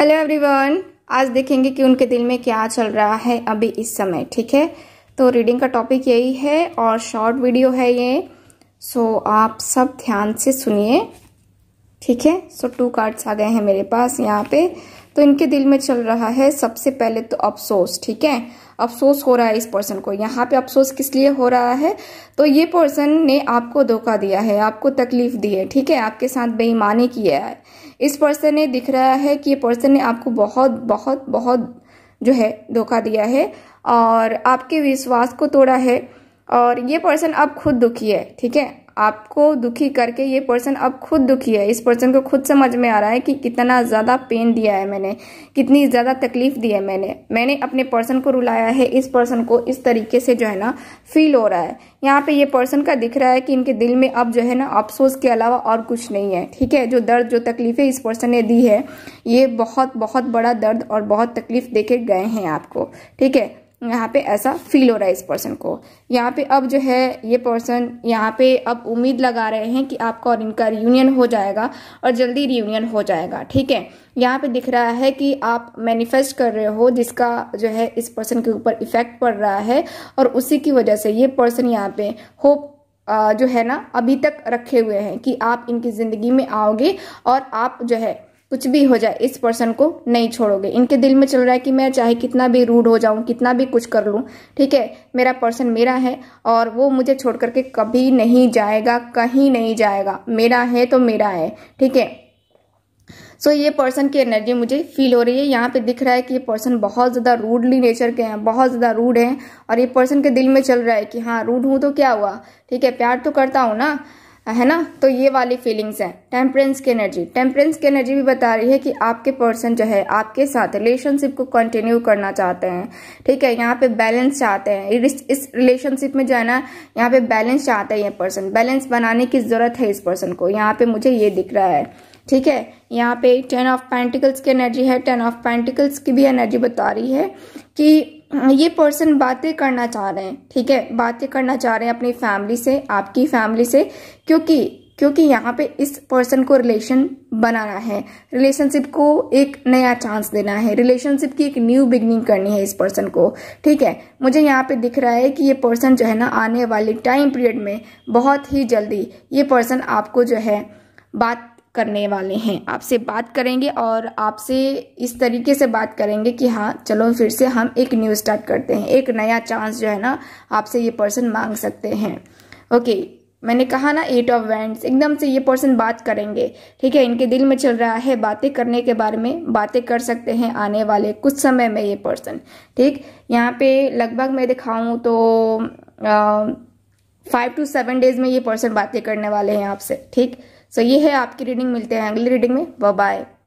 hello everyone आज देखेंगे कि उनके दिल में क्या चल रहा है अभी इस समय ठीक है तो रीडिंग का टॉपिक यही है और शॉर्ट वीडियो है ये सो so, आप सब ध्यान से सुनिए ठीक है सो टू कार्ड्स आ गए हैं मेरे पास यहाँ पे तो इनके दिल में चल रहा है सबसे पहले तो अफसोस ठीक है अफसोस हो रहा है इस पर्सन को यहाँ पे अफसोस किस लिए हो रहा है तो ये पर्सन ने आपको धोखा दिया है आपको तकलीफ दी है ठीक है आपके साथ बेईमानी किया है इस पर्सन ने दिख रहा है कि ये पर्सन ने आपको बहुत बहुत बहुत जो है धोखा दिया है और आपके विश्वास को तोड़ा है और ये पर्सन अब खुद दुखी है ठीक है आपको दुखी करके ये पर्सन अब खुद दुखी है इस पर्सन को खुद समझ में आ रहा है कि कितना ज़्यादा पेन दिया है मैंने कितनी ज़्यादा तकलीफ दी है मैंने मैंने अपने पर्सन को रुलाया है इस पर्सन को इस तरीके से जो है ना फील हो रहा है यहाँ पे ये पर्सन का दिख रहा है कि इनके दिल में अब जो है ना अफसोस के अलावा और कुछ नहीं है ठीक है जो दर्द जो तकलीफें इस पर्सन ने दी है ये बहुत बहुत बड़ा दर्द और बहुत तकलीफ दे गए हैं आपको ठीक है यहाँ पे ऐसा फील हो रहा है इस पर्सन को यहाँ पे अब जो है ये पर्सन यहाँ पे अब उम्मीद लगा रहे हैं कि आपका और इनका रियूनियन हो जाएगा और जल्दी रियूनियन हो जाएगा ठीक है यहाँ पे दिख रहा है कि आप मैनिफेस्ट कर रहे हो जिसका जो है इस पर्सन के ऊपर इफेक्ट पड़ रहा है और उसी की वजह से ये पर्सन यहाँ पे होप जो है ना अभी तक रखे हुए हैं कि आप इनकी ज़िंदगी में आओगे और आप जो है कुछ भी हो जाए इस पर्सन को नहीं छोड़ोगे इनके दिल में चल रहा है कि मैं चाहे कितना भी रूड हो जाऊं कितना भी कुछ कर लूं ठीक है मेरा पर्सन मेरा है और वो मुझे छोड़ करके कभी नहीं जाएगा कहीं नहीं जाएगा मेरा है तो मेरा है ठीक है सो ये पर्सन की एनर्जी मुझे फील हो रही है यहाँ पे दिख रहा है कि ये पर्सन बहुत ज़्यादा रूडली नेचर के हैं बहुत ज़्यादा रूड हैं और ये पर्सन के दिल में चल रहा है कि हाँ रूड हूं तो क्या हुआ ठीक है प्यार तो करता हूँ ना है ना तो ये वाली फीलिंग्स हैं टेम्परेंस की एनर्जी टेम्परेंस की एनर्जी भी बता रही है कि आपके पर्सन जो है आपके साथ रिलेशनशिप को कंटिन्यू करना चाहते हैं ठीक है यहाँ पे बैलेंस चाहते हैं इस रिलेशनशिप में जो है ना यहाँ पे बैलेंस चाहते हैं ये पर्सन बैलेंस बनाने की ज़रूरत है इस पर्सन को यहाँ पे मुझे ये दिख रहा है ठीक है यहाँ पे टेन ऑफ पैंटिकल्स की एनर्जी है टेन ऑफ पैंटिकल्स की भी एनर्जी बता रही है कि ये पर्सन बातें करना चाह रहे हैं ठीक है बातें करना चाह रहे हैं अपनी फैमिली से आपकी फैमिली से क्योंकि क्योंकि यहाँ पे इस पर्सन को रिलेशन बनाना है रिलेशनशिप को एक नया चांस देना है रिलेशनशिप की एक न्यू बिगनिंग करनी है इस पर्सन को ठीक है मुझे यहाँ पे दिख रहा है कि ये पर्सन जो है ना आने वाले टाइम पीरियड में बहुत ही जल्दी ये पर्सन आपको जो है बात करने वाले हैं आपसे बात करेंगे और आपसे इस तरीके से बात करेंगे कि हाँ चलो फिर से हम एक न्यू स्टार्ट करते हैं एक नया चांस जो है ना आपसे ये पर्सन मांग सकते हैं ओके मैंने कहा ना एट ऑफ वैंड्स एकदम से ये पर्सन बात करेंगे ठीक है इनके दिल में चल रहा है बातें करने के बारे में बातें कर सकते हैं आने वाले कुछ समय में ये पर्सन ठीक यहाँ पे लगभग मैं दिखाऊँ तो फाइव टू सेवन डेज में ये पर्सन बातें करने वाले हैं आपसे ठीक सो ये है आपकी रीडिंग मिलते हैं अगली रीडिंग में बाय